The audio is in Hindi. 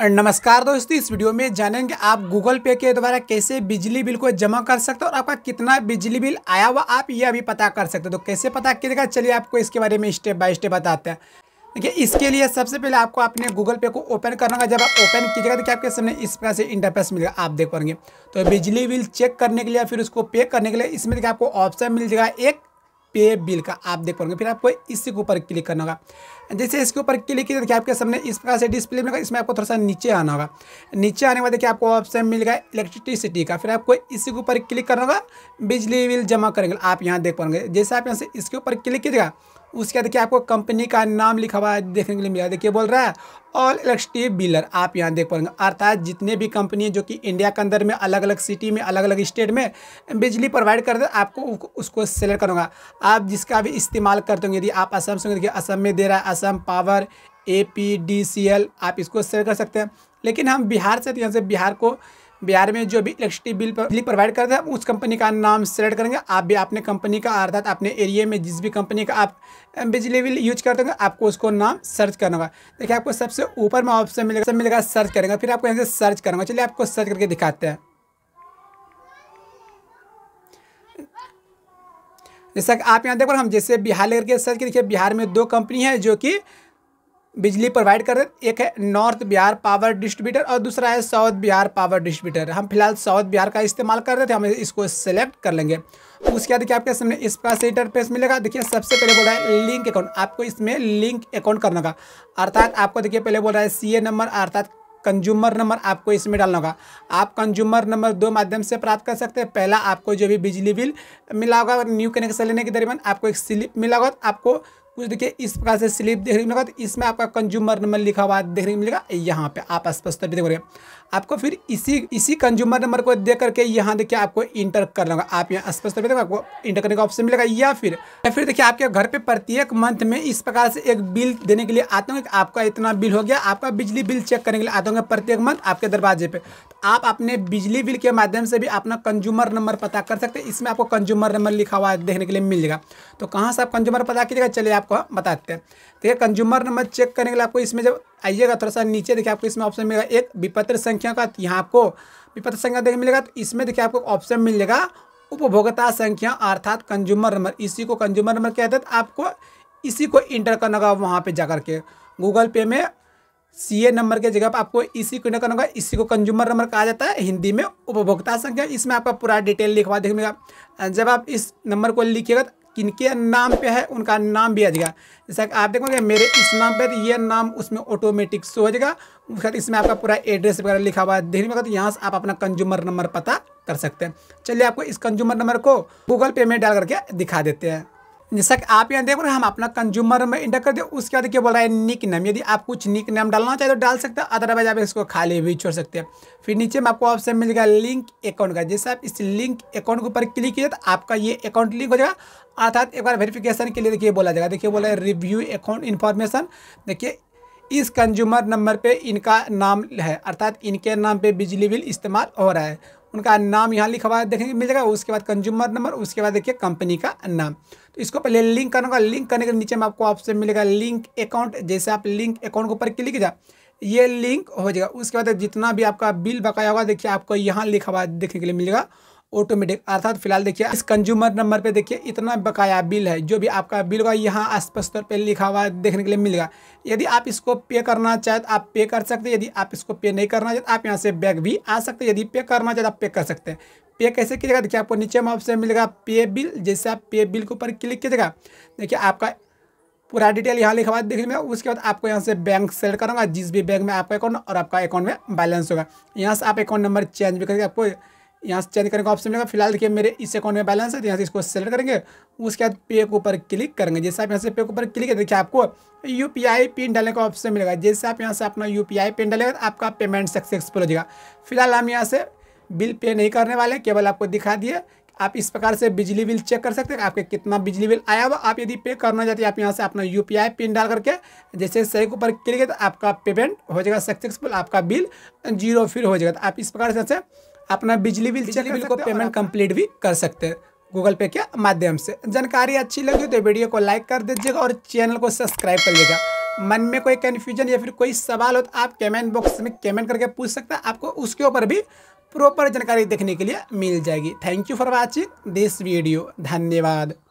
नमस्कार दोस्तों इस वीडियो में जानेंगे आप गूगल पे के द्वारा कैसे बिजली बिल को जमा कर सकते हो और आपका कितना बिजली बिल आया हुआ आप ये अभी पता कर सकते हो तो कैसे पता कीजिएगा चलिए आपको इसके बारे में स्टेप बाय स्टेप बताते हैं देखिए इसके लिए सबसे पहले आपको अपने गूगल पे को ओपन करना होगा जब आप ओपन कीजिएगा तो आपके सामने इस प्रकार से इंटरफेस मिलेगा आप देख पाएंगे तो बिजली बिल चेक करने के लिए फिर उसको पे करने के लिए इसमें देखिए आपको ऑप्शन मिल जाएगा एक पे बिल का आप देख पाओगे फिर आपको इसी के ऊपर क्लिक करना होगा जैसे इसके ऊपर क्लिक किया देखिए आपके सामने इस प्रकार से डिस्प्ले मिलेगा इसमें आपको थोड़ा सा नीचे आना होगा नीचे आने के बाद देखिए आपको ऑप्शन मिल गया इलेक्ट्रिसिटी का फिर आपको इसी के ऊपर क्लिक करना होगा बिजली बिल जमा करेंगे आप यहाँ देख पाओगे जैसे आप यहाँ से इसके ऊपर क्लिक कीजिएगा उसके बाद देखिए आपको कंपनी का नाम लिखा हुआ देखने के लिए मिला देखिए बोल रहा है ऑल इलेक्ट्रिक बिलर आप यहाँ देख पाएंगे अर्थात जितने भी कंपनी है जो कि इंडिया के अंदर में अलग अलग सिटी में अलग अलग स्टेट में बिजली प्रोवाइड कर दे आपको उसको सेलेक्ट करूँगा आप जिसका भी इस्तेमाल करते होंगे यदि आप असम से देखिए असम में दे रहा है Assam power A P D C L आप इसको सेलेक्ट कर सकते हैं लेकिन हम बिहार से तो यहाँ से बिहार को बिहार में जो भी इलेक्ट्रिसिटी बिल बिजली प्रोवाइड करते हैं उस कंपनी का नाम सेलेक्ट करेंगे आप भी अपने कंपनी का अर्थात अपने एरिया में जिस भी कंपनी का आप बिजली बिल यूज करते होंगे आपको उसको नाम सर्च करना होगा देखिए आपको सबसे ऊपर में ऑप्शन मिलेगा सब मिलेगा सर्च करेंगे फिर आपको यहाँ से सर्च करूँगा चलिए आपको सर्च करके दिखाते हैं जैसा कि आप यहाँ देखो हम जैसे बिहार लेकर के सर्च करिए देखिए बिहार में दो कंपनी है जो कि बिजली प्रोवाइड कर रहे एक है नॉर्थ बिहार पावर डिस्ट्रीब्यूटर और दूसरा है साउथ बिहार पावर डिस्ट्रीब्यूटर हम फिलहाल साउथ बिहार का इस्तेमाल कर रहे थे हम इसको सेलेक्ट कर लेंगे तो उसके बाद देखिए आपके सामने इस तरह से इंटरफेस मिलेगा देखिए सबसे पहले बोल रहा है लिंक अकाउंट आपको इसमें लिंक अकाउंट करना होगा अर्थात आपको देखिए पहले बोल रहा है सी नंबर अर्थात कंज्यूमर नंबर आपको इसमें डालना होगा आप कंज्यूमर नंबर दो माध्यम से प्राप्त कर सकते हैं पहला आपको जो भी बिजली बिल मिला होगा न्यू कनेक्शन लेने के दरमियान आपको एक स्लिप मिला होगा आपको कुछ देखिए इस प्रकार से स्लिप देखने को मिलेगा तो इसमें आपका कंज्यूमर नंबर लिखा हुआ देखने को मिलेगा यहाँ पे आप स्पष्ट देख रहे आपको फिर इसी इसी कंज्यूमर नंबर को देख करके यहाँ देखिए आपको इंटर करना होगा आप यहाँ स्पष्ट भी देखो आपको इंटर करने का ऑप्शन मिलेगा या फिर या फिर देखिए आपके घर पर प्रत्येक मंथ में इस प्रकार से एक बिल देने के लिए आते होंगे आपका इतना बिल हो गया आपका बिजली बिल चेक करने के लिए आते होंगे प्रत्येक मंथ आपके दरवाजे पे तो आप अपने बिजली बिल के माध्यम से भी अपना कंज्यूमर नंबर पता कर सकते हैं इसमें आपको कंज्यूमर नंबर लिखा हुआ देखने के लिए मिल जाएगा तो कहाँ से आप कंज्यूमर पता कीजिएगा चलिए आप आपको हम बताते हैं तो ये कंज्यूमर नंबर चेक करने के लिए आपको इसमें जब आइएगा थोड़ा सा नीचे देखिए आपको इसमें ऑप्शन मिलेगा एक विपत्र संख्या का यहाँ आपको विपत्र संख्या देखने मिलेगा तो इसमें देखिए आपको ऑप्शन मिलेगा उपभोक्ता संख्या अर्थात कंज्यूमर नंबर इसी को कंज्यूमर नंबर कहते हैं तो आपको इसी को इंटर करना होगा वहाँ पर जा के गूगल पे में सी ए नंबर के जगह पर आपको इसी को इंटर करना होगा इसी को कंज्यूमर नंबर कहा जाता है हिंदी में उपभोक्ता संख्या इसमें आपका पूरा डिटेल लिखवा देखेगा जब आप इस नंबर को लिखिएगा तो किनके नाम पे है उनका नाम भी आ जाएगा जैसा कि आप देखोगे मेरे इस नाम पे तो ये नाम उसमें ऑटोमेटिक शो हो जाएगा उसके बाद इसमें आपका पूरा एड्रेस वगैरह लिखा हुआ है देखने में तो यहाँ से आप अपना कंज्यूमर नंबर पता कर सकते हैं चलिए आपको इस कंज्यूमर नंबर को गूगल पे में डाल करके दिखा देते हैं जैसा कि आप यहाँ देख रहे हैं हम अपना कंज्यूमर में इंटर कर दे उसके बाद क्या बोल रहा है निक नेम यदि आप कुछ निक नेम डालना चाहे तो डाल सकते हैं अदरवाइज आप इसको खाली भी छोड़ सकते हैं फिर नीचे में आपको ऑप्शन मिल जाएगा लिंक अकाउंट का जैसे आप इस लिंक अकाउंट के ऊपर क्लिक कीजिए तो आपका ये अकाउंट लिंक हो जाएगा अर्थात एक बार वेरीफिकेशन के लिए देखिए बोला जाएगा देखिए बोला है रिव्यू अकाउंट इन्फॉर्मेशन देखिए इस कंज्यूमर नंबर पे इनका नाम है अर्थात इनके नाम पे बिजली बिल इस्तेमाल हो रहा है उनका नाम यहाँ लिखा हुआ देखेंगे मिल जाएगा उसके बाद कंज्यूमर नंबर उसके बाद देखिए कंपनी का नाम तो इसको पहले लिंक करना होगा लिंक करने के नीचे में आपको ऑप्शन मिलेगा लिंक अकाउंट जैसे आप लिंक अकाउंट के ऊपर क्लिक जा ये लिंक हो जाएगा उसके बाद जितना भी आपका बिल बकाया होगा देखिए आपको यहाँ लिखा हुआ देखने के लिए मिलेगा ऑटोमेटिक अर्थात फिलहाल देखिए इस कंज्यूमर नंबर पर देखिए इतना बकाया बिल है जो भी आपका बिल होगा यहाँ स्पष्ट तौर पर लिखा हुआ देखने के लिए मिलेगा यदि आप इसको पे करना चाहे तो आप पे कर सकते यदि आप इसको पे नहीं करना चाहते तो आप यहाँ से बैग भी आ सकते यदि पे करना चाहते तो आप पे कर सकते हैं पे कैसे कीजिएगा देखिए आपको नीचे में ऑप्शन मिलेगा पे बिल जैसे आप पे बिल के ऊपर क्लिक कीजिएगा देखिए आपका पूरा डिटेल यहाँ लिखा हुआ देखने में उसके बाद आपको यहाँ से बैंक सेलेक्ट करूँगा जिस भी बैंक में आपका अकाउंट और आपका अकाउंट में बैलेंस होगा यहाँ से आप अकाउंट नंबर चेंज भी करके आपको यहाँ से चेंज करने का ऑप्शन मिलेगा फिलहाल देखिए मेरे इस अकाउंट में बैलेंस है तो यहाँ से इसको सेलेक्ट करेंगे उसके बाद पे के ऊपर क्लिक करेंगे जैसे आप यहाँ से पे के ऊपर क्लिक करें देखिए आपको यू पिन डालने का ऑप्शन मिलेगा जैसे आप यहाँ से अपना यू पिन डालेगा तो आपका पेमेंट सक्सेसफुल हो जाएगा फिलहाल हम यहाँ से बिल पे नहीं करने वाले केवल आपको दिखा दिए आप इस प्रकार से बिजली बिल चेक कर सकते हैं आपके कितना बिजली बिल आया हुआ आप यदि पे करना चाहते हैं आप यहाँ से अपना यू पिन डाल करके जैसे सही के ऊपर क्लिक है तो आपका पेमेंट हो जाएगा सक्सेसफुल आपका बिल जीरो फिर हो जाएगा तो आप इस प्रकार से अपना बिजली बिल चेक बिल को पेमेंट कंप्लीट भी कर सकते हैं गूगल पे के माध्यम से जानकारी अच्छी लगी तो वीडियो को लाइक कर दीजिएगा और चैनल को सब्सक्राइब कर लीजिएगा मन में कोई कन्फ्यूजन या फिर कोई सवाल हो तो आप कमेंट बॉक्स में कमेंट करके पूछ सकते हैं आपको उसके ऊपर भी प्रॉपर जानकारी देखने के लिए मिल जाएगी thank you for watching this video धन्यवाद